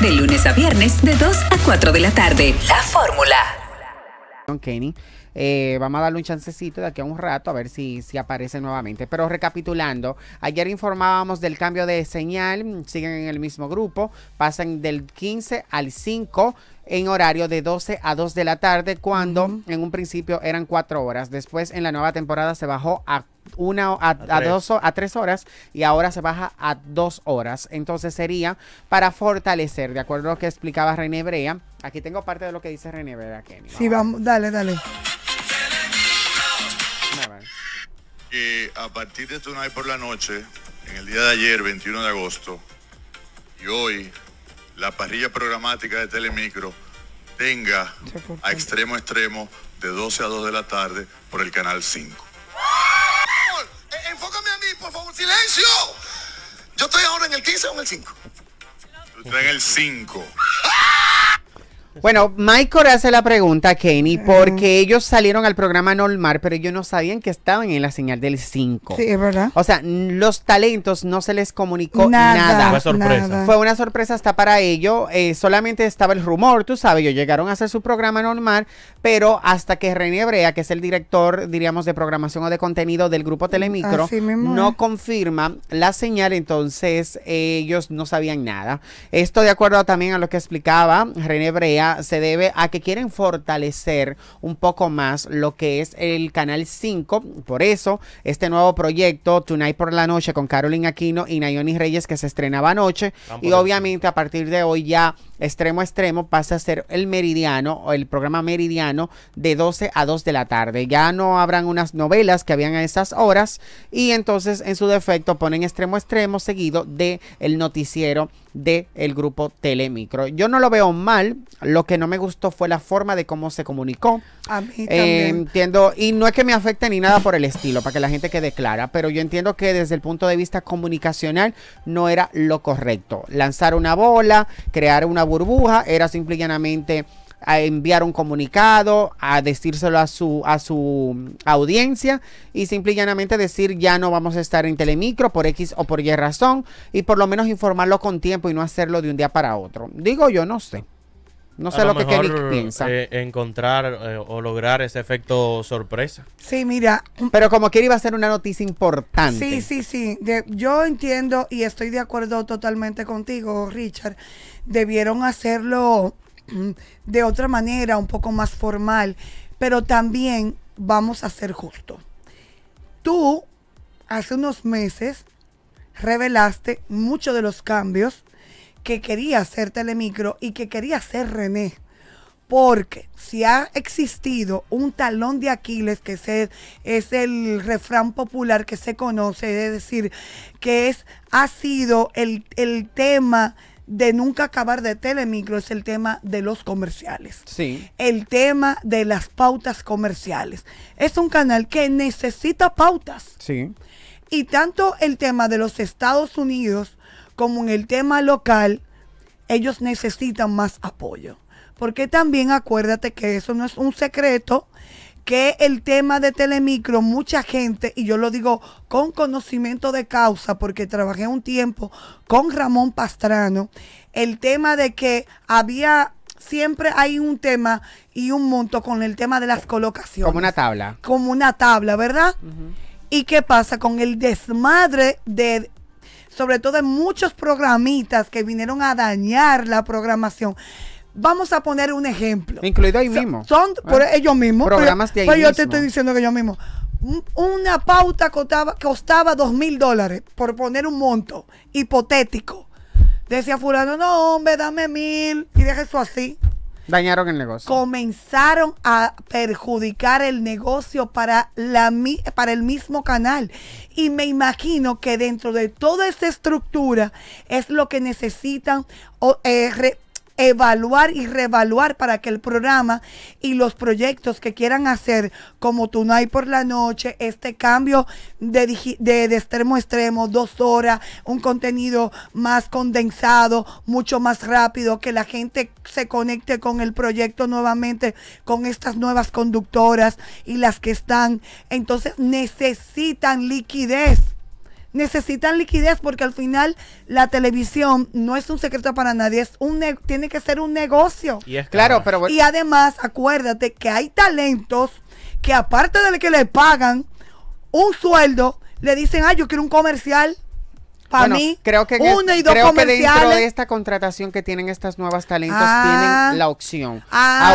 de lunes a viernes de 2 a 4 de la tarde. La fórmula. Kenny, eh, vamos a darle un chancecito de aquí a un rato a ver si, si aparece nuevamente. Pero recapitulando, ayer informábamos del cambio de señal, siguen en el mismo grupo, pasan del 15 al 5 en horario de 12 a 2 de la tarde, cuando en un principio eran 4 horas. Después, en la nueva temporada, se bajó a una a, a tres horas y ahora se baja a dos horas. Entonces sería para fortalecer, de acuerdo a lo que explicaba René Brea. Aquí tengo parte de lo que dice René Brea, Sí, vamos, dale, dale. a partir de Tonight por la noche, en el día de ayer, 21 de agosto, y hoy, la parrilla programática de Telemicro tenga a extremo extremo de 12 a 2 de la tarde por el canal 5. Eh, enfócame a mí, por favor, silencio. Yo estoy ahora en el 15 o en el 5. Estoy en el 5. Bueno, Michael hace la pregunta, Kenny, porque ellos salieron al programa normal, pero ellos no sabían que estaban en la señal del 5. Sí, es verdad. O sea, los talentos no se les comunicó nada. Fue sorpresa. Fue una sorpresa hasta para ellos. Eh, solamente estaba el rumor, tú sabes, ellos llegaron a hacer su programa normal, pero hasta que René Brea, que es el director, diríamos, de programación o de contenido del grupo mm, Telemicro, no confirma la señal, entonces eh, ellos no sabían nada. Esto de acuerdo también a lo que explicaba René Brea se debe a que quieren fortalecer un poco más lo que es el Canal 5. Por eso, este nuevo proyecto, Tonight por la Noche, con Carolyn Aquino y Nayoni Reyes, que se estrenaba anoche. y obviamente a partir de hoy ya extremo a extremo pasa a ser el meridiano o el programa meridiano de 12 a 2 de la tarde. Ya no habrán unas novelas que habían a esas horas y entonces en su defecto ponen extremo a extremo seguido de el noticiero del grupo Telemicro. Yo no lo veo mal, lo que no me gustó fue la forma de cómo se comunicó. A mí eh, también. entiendo, y no es que me afecte ni nada por el estilo, para que la gente quede clara, pero yo entiendo que desde el punto de vista comunicacional no era lo correcto. Lanzar una bola, crear una burbuja, era simplemente a enviar un comunicado, a decírselo a su, a su audiencia y simple y llanamente decir ya no vamos a estar en telemicro por X o por Y razón y por lo menos informarlo con tiempo y no hacerlo de un día para otro. Digo yo, no sé. No sé lo, que Kevin piensa. Eh, encontrar eh, o lograr ese efecto sorpresa. Sí, mira. Pero como quiera iba a ser una noticia importante. Sí, sí, sí. yo entiendo y estoy de acuerdo totalmente contigo, Richard. Debieron hacerlo de otra manera, un poco más formal, pero también vamos a ser justos. Tú, hace unos meses, revelaste muchos de los cambios que quería hacer Telemicro y que quería hacer René. Porque si ha existido un talón de Aquiles, que es el refrán popular que se conoce, es decir, que es, ha sido el, el tema de nunca acabar de Telemicro es el tema de los comerciales. Sí. El tema de las pautas comerciales. Es un canal que necesita pautas. Sí. Y tanto el tema de los Estados Unidos como en el tema local, ellos necesitan más apoyo. Porque también acuérdate que eso no es un secreto que el tema de Telemicro, mucha gente, y yo lo digo con conocimiento de causa, porque trabajé un tiempo con Ramón Pastrano, el tema de que había siempre hay un tema y un monto con el tema de las colocaciones. Como una tabla. Como una tabla, ¿verdad? ¿Y qué pasa con el desmadre de, sobre todo de muchos programitas que vinieron a dañar la programación? Vamos a poner un ejemplo. Incluido ahí mismo. Son, ah. por ellos mismos. Programas pero yo te estoy diciendo que ellos mismos. Una pauta costaba, costaba dos mil dólares, por poner un monto hipotético. Decía fulano, no, hombre, dame mil y deja eso así. Dañaron el negocio. Comenzaron a perjudicar el negocio para, la, para el mismo canal. Y me imagino que dentro de toda esa estructura es lo que necesitan o, eh, evaluar y reevaluar para que el programa y los proyectos que quieran hacer, como hay por la noche, este cambio de, de, de extremo a extremo, dos horas, un contenido más condensado, mucho más rápido, que la gente se conecte con el proyecto nuevamente, con estas nuevas conductoras y las que están. Entonces necesitan liquidez necesitan liquidez porque al final la televisión no es un secreto para nadie, es un tiene que ser un negocio. Y es claro, pero y además acuérdate que hay talentos que aparte de que le pagan un sueldo, le dicen, "Ah, yo quiero un comercial." Para mí, creo que, una dos creo dentro de esta contratación que tienen estas nuevas talentos, ah. tienen la opción a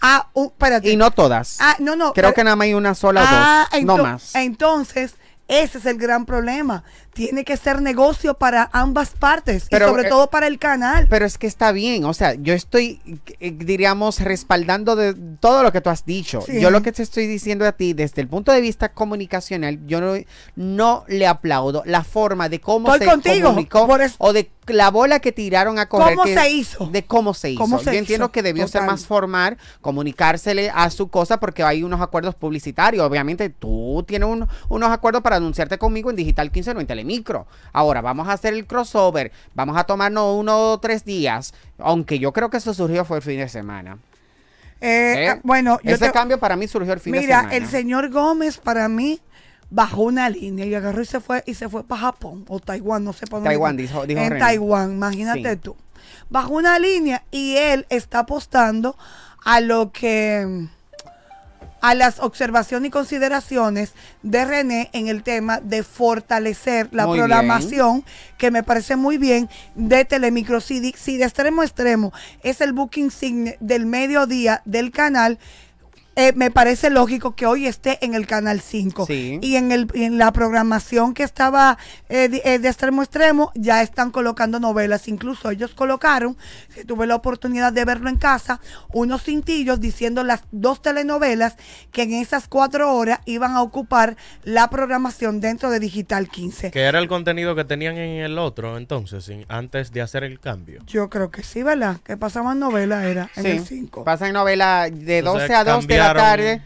ah, uno. y no todas. Ah, no, no. Creo que nada más hay una sola o dos, no más. Entonces, ese es el gran problema tiene que ser negocio para ambas partes y sobre eh, todo para el canal. Pero es que está bien, o sea, yo estoy, eh, diríamos, respaldando de todo lo que tú has dicho. Yo lo que te estoy diciendo a ti, desde el punto de vista comunicacional, yo no, le aplaudo la forma de cómo se comunicó o de la bola que tiraron a correr. ¿Cómo se hizo? De cómo se hizo. yo entiendo que debió ser más formal, comunicársele a su cosa, porque hay unos acuerdos publicitarios. Obviamente tú tienes unos acuerdos para anunciarte conmigo en Digital 15 micro. Ahora vamos a hacer el crossover, vamos a tomarnos uno o tres días, aunque yo creo que eso surgió fue el fin de semana. Eh, ¿Eh? Ah, bueno, yo ese cambio para mí surgió el fin de semana. Mira, el señor Gómez para mí bajó una línea y agarró y se fue y se fue para Japón o Taiwán, no sé por dónde. Taiwán, dijo, En Taiwán, imagínate tú. Bajó una línea y él está apostando a lo que a las observaciones y consideraciones de René en el tema de fortalecer la programación, que me parece muy bien, de Telemicro. Si, si de extremo a extremo es el booking signe del mediodía del canal, eh, me parece lógico que hoy esté en el Canal 5. Y en, el, en la programación que estaba eh, eh, de, extremo a extremo, ya están colocando novelas. Incluso ellos colocaron, si tuve la oportunidad de verlo en casa, unos cintillos diciendo las dos telenovelas que en esas cuatro horas iban a ocupar la programación dentro de Digital 15. Que era el contenido que tenían en el otro entonces, antes de hacer el cambio. Yo creo que sí, ¿verdad? Que pasaban novelas era en el 5. Pasan novelas de 12 a 2 tarde.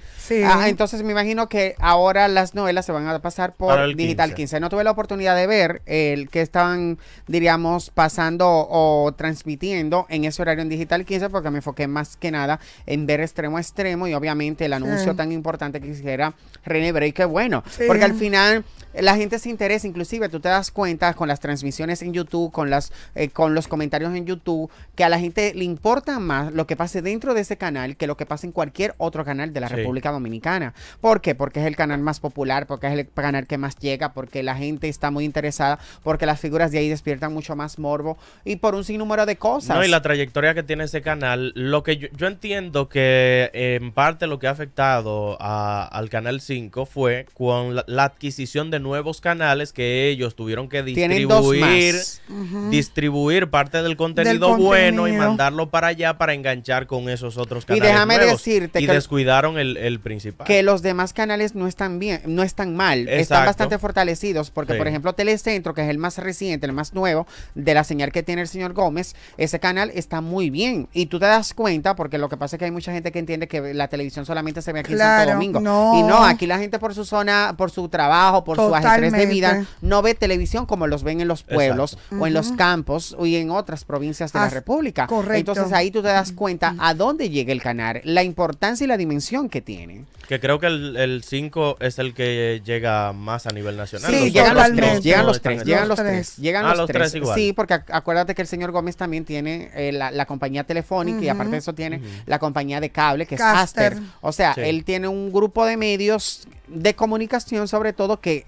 Ah, entonces me imagino que ahora las novelas se van a pasar por Digital 15. No tuve la oportunidad de ver el que estaban, diríamos, pasando o transmitiendo en ese horario en Digital 15 porque me enfoqué más que nada en ver extremo a extremo y obviamente el anuncio tan importante que hiciera René Break. que bueno, porque al final eh, la gente se interesa, inclusive tú te das cuenta con las transmisiones en YouTube, con, las, eh, con los comentarios en YouTube, que a la gente le importa más lo que pase dentro de ese canal que lo que pase en cualquier otro canal canal de la República Dominicana. ¿Por qué? Porque es el canal más popular, porque es el canal que más llega, porque la gente está muy interesada, porque las figuras de ahí despiertan mucho más morbo y por un sinnúmero de cosas. No, y la trayectoria que tiene ese canal, lo que yo, entiendo que eh, en parte lo que ha afectado al Canal 5 fue con la, adquisición de nuevos canales que ellos tuvieron que distribuir, distribuir parte del contenido, bueno y mandarlo para allá para enganchar con esos otros canales. Y déjame decirte que cuidaron el, principal. Que los demás canales no están bien, no están mal, están bastante fortalecidos, porque por ejemplo Telecentro, que es el más reciente, el más nuevo de la señal que tiene el señor Gómez, ese canal está muy bien. Y tú te das cuenta, porque lo que pasa es que hay mucha gente que entiende que la televisión solamente se ve aquí en Santo Domingo. Y no, aquí la gente por su zona, por su trabajo, por su ajedrez de vida, no ve televisión como los ven en los pueblos o en los campos y en otras provincias de la República. Correcto. Entonces ahí tú te das cuenta a dónde llega el canal, la importancia y la dimensión dimensión que tiene. Que creo que el 5 es el que llega más a nivel nacional. Sí, llegan los, tres, llegan los tres, llegan los tres, ah, Sí, porque acuérdate que el señor Gómez también tiene eh, la, compañía telefónica y aparte de eso tiene la compañía de cable que es Aster. O sea, él tiene un grupo de medios de comunicación sobre todo que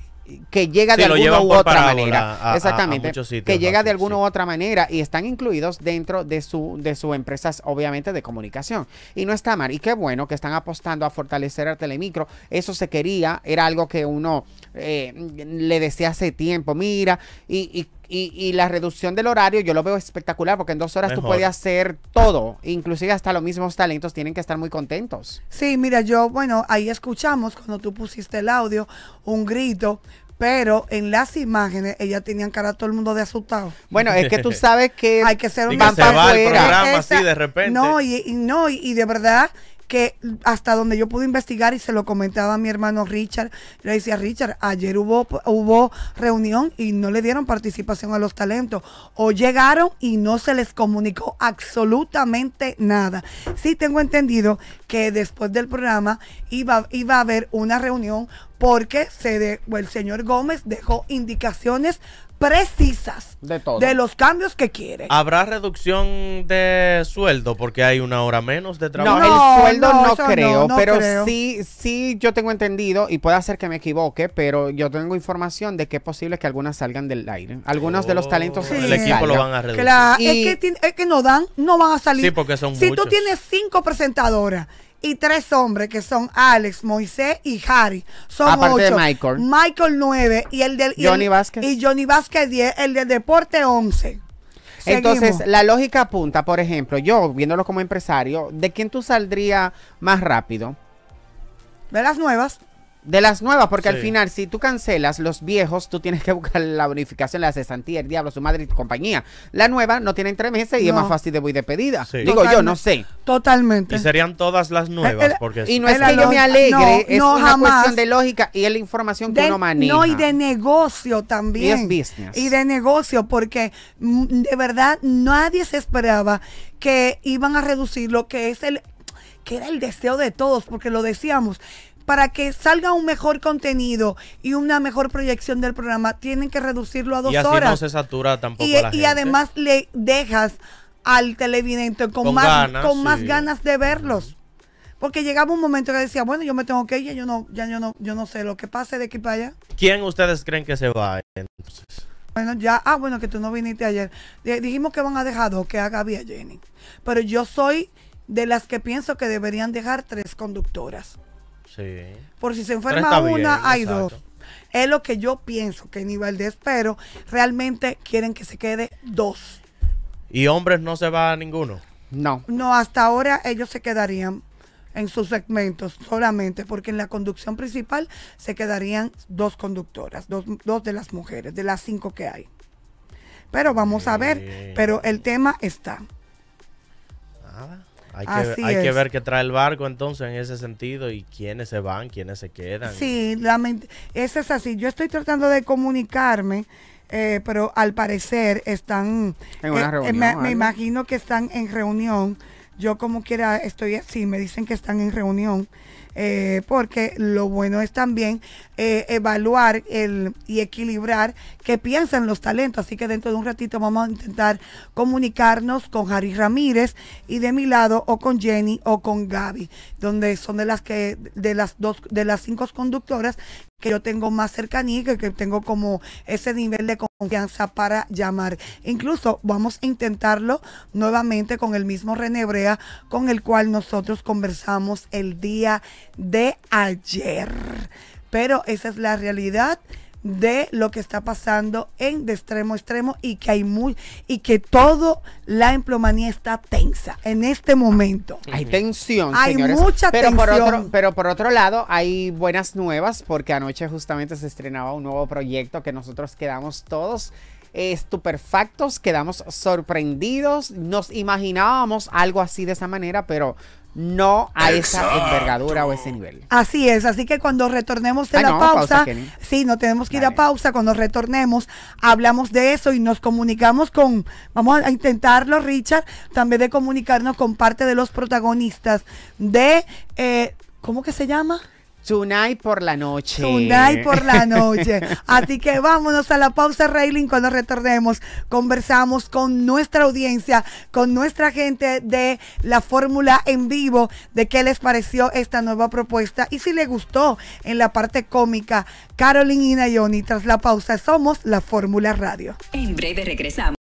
que llega de alguna u otra manera. Exactamente. que llega de alguna u otra manera y están incluidos dentro de su, de sus empresas, obviamente, de comunicación. Y no está mal. Y qué bueno que están apostando a fortalecer a Telemicro. Eso se quería, era algo que uno eh, le decía hace tiempo. Mira, y y, y, la reducción del horario yo lo veo espectacular porque en dos horas tú puedes hacer todo. Inclusive hasta los mismos talentos tienen que estar muy contentos. Sí, mira, yo, bueno, ahí escuchamos cuando tú pusiste el audio un grito, pero en las imágenes ellas tenían cara a todo el mundo de asustado. Bueno, es que tú sabes que hay que ser un que programa así de repente. No, y, no, y, de verdad que hasta donde yo pude investigar y se lo comentaba a mi hermano Richard, le decía, Richard, ayer hubo, hubo reunión y no le dieron participación a los talentos, o llegaron y no se les comunicó absolutamente nada. Sí tengo entendido que después del programa iba, iba a haber una reunión porque se el señor Gómez dejó indicaciones precisas de, de los cambios que quiere. ¿Habrá reducción de sueldo porque hay una hora menos de trabajo? No, el sueldo no, creo, pero sí sí yo tengo entendido y puede ser que me equivoque, pero yo tengo información de que es posible que algunas salgan del aire. Algunos de los oh, talentos el equipo lo van a reducir. Claro, es, que, es, que, no dan, no van a salir. Sí, porque son Si tú tienes cinco presentadoras y tres hombres que son Alex, Moisés y Harry. Son Aparte de Michael. Michael 9 y el del Johnny Vázquez. Y Johnny Vázquez 10, el del deporte 11. Entonces, la lógica apunta, por ejemplo, yo viéndolo como empresario, ¿de quién tú saldrías más rápido? De las nuevas. De las nuevas, porque al final, si tú cancelas los viejos, tú tienes que buscar la bonificación, la cesantía, el diablo, su madre y tu compañía. La nueva no tiene tres meses y es más fácil de voy de pedida. Digo yo, no sé. Totalmente. Y serían todas las nuevas. porque y no es que yo me alegre, es una cuestión de lógica y es la información que uno maneja. No, y de negocio también. Y es business. Y de negocio, porque mm, de verdad nadie se esperaba que iban a reducir lo que es el que era el deseo de todos, porque lo decíamos, para que salga un mejor contenido y una mejor proyección del programa, tienen que reducirlo a dos y así horas. No se satura tampoco. Y, además le dejas al televidente con, más, ganas, de verlos. Porque llegaba un momento que decía, bueno, yo me tengo que ir, yo no, ya yo no, yo no sé lo que pase de aquí para allá. ¿Quién ustedes creen que se va entonces? Bueno, ya, ah, bueno, que tú no viniste ayer. Dijimos que van a dejar dos, que haga Vía Jenny. Pero yo soy de las que pienso que deberían dejar tres conductoras. Por si se enferma una, hay dos. Es lo que yo pienso que nivel de espero realmente quieren que se quede dos. ¿Y hombres no se va a ninguno? No. No, hasta ahora ellos se quedarían en sus segmentos solamente, porque en la conducción principal se quedarían dos conductoras, dos, de las mujeres, de las cinco que hay. Pero vamos a ver, pero el tema está. Ah. Hay, que, hay que, ver qué trae el barco entonces en ese sentido y quiénes se van, quiénes se quedan. Sí, esa es así. Yo estoy tratando de comunicarme, eh, pero al parecer están... En una eh, eh, reunión, me, me, imagino que están en reunión. Yo como quiera estoy así, me dicen que están en reunión. Eh, porque lo bueno es también eh, evaluar el, y equilibrar qué piensan los talentos. Así que dentro de un ratito vamos a intentar comunicarnos con Harry Ramírez y de mi lado o con Jenny o con Gaby, donde son de las que de las dos de las cinco conductoras que yo tengo más cercanía que, tengo como ese nivel de confianza para llamar. Incluso vamos a intentarlo nuevamente con el mismo René Brea con el cual nosotros conversamos el día de ayer. Pero esa es la realidad de lo que está pasando en de extremo a extremo y que hay muy y que todo la emplomanía está tensa en este momento. Hay tensión, hay mucha tensión. pero por otro lado, hay buenas nuevas porque anoche justamente se estrenaba un nuevo proyecto que nosotros quedamos todos estupefactos, quedamos sorprendidos, nos imaginábamos algo así de esa manera, pero no a esa envergadura o ese nivel. Así es, así que cuando retornemos de ah, la pausa, sí, no tenemos que ir a pausa, cuando retornemos hablamos de eso y nos comunicamos con, vamos a intentarlo Richard, también de comunicarnos con parte de los protagonistas de, eh, ¿cómo que se llama? Tonight por la noche. Tonight por la noche. Así que vámonos a la pausa, Railing. Cuando retornemos, conversamos con nuestra audiencia, con nuestra gente de la fórmula en vivo, de qué les pareció esta nueva propuesta y si les gustó en la parte cómica. carolina y Nayoni, tras la pausa, somos la Fórmula Radio. En breve regresamos.